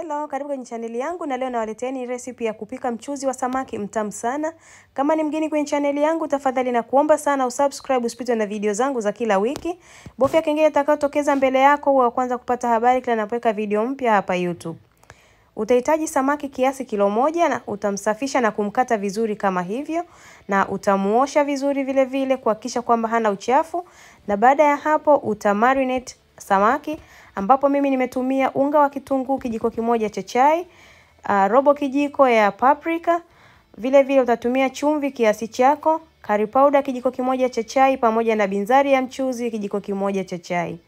Hello, karibu kwenye chaneli yangu na leo nawaleteni recipe ya kupika mchuzi wa samaki mtamu sana. Kama ni mgeni kwenye chaneli yangu, tafadhali na kuomba sana usubscribe usipitwe na video zangu za kila wiki. Bofya kengele itakayotokeza mbele yako uwe wa kwanza kupata habari kila napoweka video mpya hapa YouTube. Utahitaji samaki kiasi kilo moja na utamsafisha na kumkata vizuri kama hivyo na utamuosha vizuri vile vile kuhakikisha kwamba hana uchafu na baada ya hapo utamarinate samaki ambapo mimi nimetumia unga wa kitunguu kijiko kimoja cha chai, uh, robo kijiko ya paprika, vile vile utatumia chumvi kiasi chako, curry powder kijiko kimoja cha chai pamoja na binzari ya mchuzi kijiko kimoja cha chai.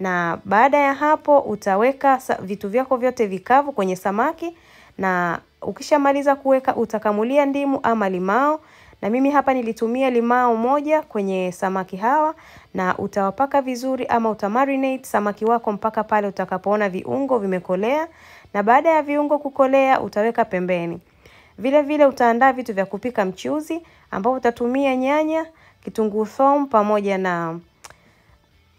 Na baada ya hapo utaweka vitu vyako vyote vikavu kwenye samaki na ukishamaliza kuweka utakamulia ndimu ama limao na mimi hapa nilitumia limao moja kwenye samaki hawa, na utawapaka vizuri ama utamarinate samaki wako mpaka pale utakapoona viungo vimekolea, na baada ya viungo kukolea utaweka pembeni. Vile vile utaandaa vitu vya kupika mchuzi ambao utatumia nyanya, kitunguu thom pamoja na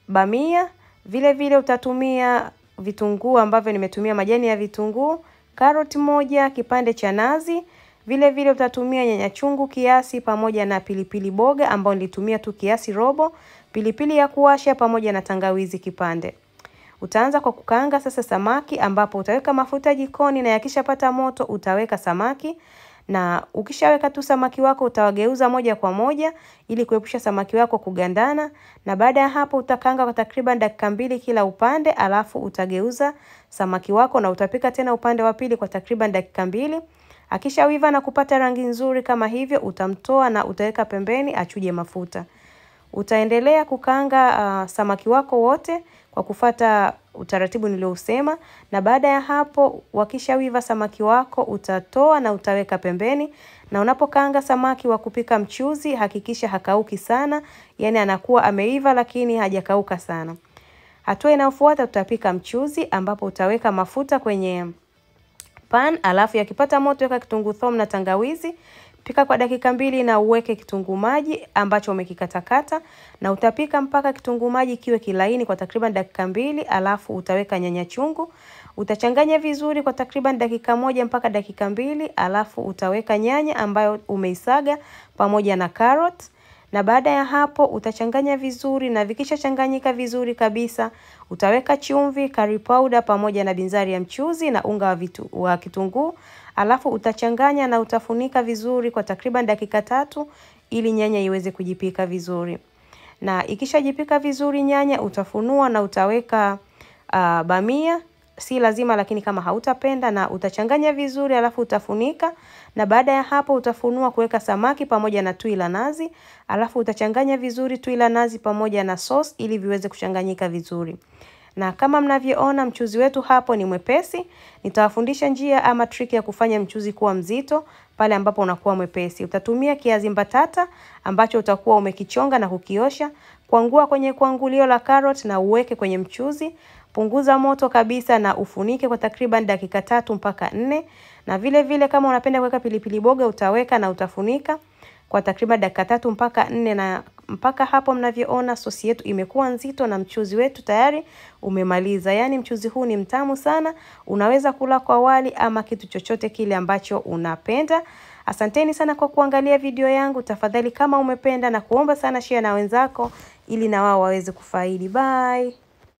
bamia. Vile vile utatumia vitunguu ambavyo nimetumia majani ya vitunguu, karoti moja, kipande cha nazi vile vile utatumia nyanya chungu kiasi pamoja na pilipili boga ambayo nilitumia tu kiasi robo, pilipili ya kuwasha pamoja na tangawizi kipande. Utaanza kwa kukaanga sasa samaki ambapo utaweka mafuta jikoni na yakishapata moto utaweka samaki na ukishaweka tu samaki wako utawageuza moja kwa moja ili kuepusha samaki wako kugandana, na baada ya hapo utakaanga kwa takriban dakika mbili kila upande, alafu utageuza samaki wako na utapika tena upande wa pili kwa takriban dakika mbili akishawiva na kupata rangi nzuri kama hivyo, utamtoa na utaweka pembeni achuje mafuta. Utaendelea kukanga uh, samaki wako wote kwa kufata utaratibu niliousema, na baada ya hapo wakishawiva samaki wako utatoa na utaweka pembeni. Na unapokaanga samaki wa kupika mchuzi, hakikisha hakauki sana, yani anakuwa ameiva lakini hajakauka sana. Hatua inayofuata tutapika mchuzi, ambapo utaweka mafuta kwenye pan, alafu yakipata moto weka kitunguu thomu na tangawizi. Pika kwa dakika mbili na uweke kitunguu maji ambacho umekikatakata, na utapika mpaka kitunguu maji kiwe kilaini kwa takriban dakika mbili. Alafu utaweka nyanya chungu, utachanganya vizuri kwa takriban dakika moja mpaka dakika mbili. Alafu utaweka nyanya ambayo umeisaga pamoja na karoti na baada ya hapo utachanganya vizuri, na vikishachanganyika vizuri kabisa, utaweka chumvi, curry powder pamoja na binzari ya mchuzi na unga wa, vitu, wa kitunguu, alafu utachanganya na utafunika vizuri kwa takriban dakika tatu ili nyanya iweze kujipika vizuri. Na ikishajipika vizuri nyanya, utafunua na utaweka uh, bamia si lazima, lakini kama hautapenda na utachanganya vizuri, alafu utafunika, na baada ya hapo utafunua kuweka samaki pamoja na tui la nazi, alafu utachanganya vizuri tui la nazi pamoja na sauce ili viweze kuchanganyika vizuri. Na kama mnavyoona mchuzi wetu hapo ni mwepesi. Nitawafundisha njia ama trick ya kufanya mchuzi kuwa mzito pale ambapo unakuwa mwepesi. Utatumia kiazi mbatata ambacho utakuwa umekichonga na kukiosha, kuangua kwenye kuangulio la carrot na uweke kwenye mchuzi. Punguza moto kabisa na ufunike kwa takriban dakika tatu mpaka nne. Na vile vile kama unapenda kuweka pilipili boga utaweka na utafunika kwa takriban dakika tatu mpaka nne na mpaka hapo mnavyoona sosi yetu imekuwa nzito na mchuzi wetu tayari umemaliza. Yaani mchuzi huu ni mtamu sana, unaweza kula kwa wali ama kitu chochote kile ambacho unapenda. Asanteni sana kwa kuangalia video yangu. Tafadhali, kama umependa na kuomba sana share na wenzako, ili na wao waweze kufaidi. Bye.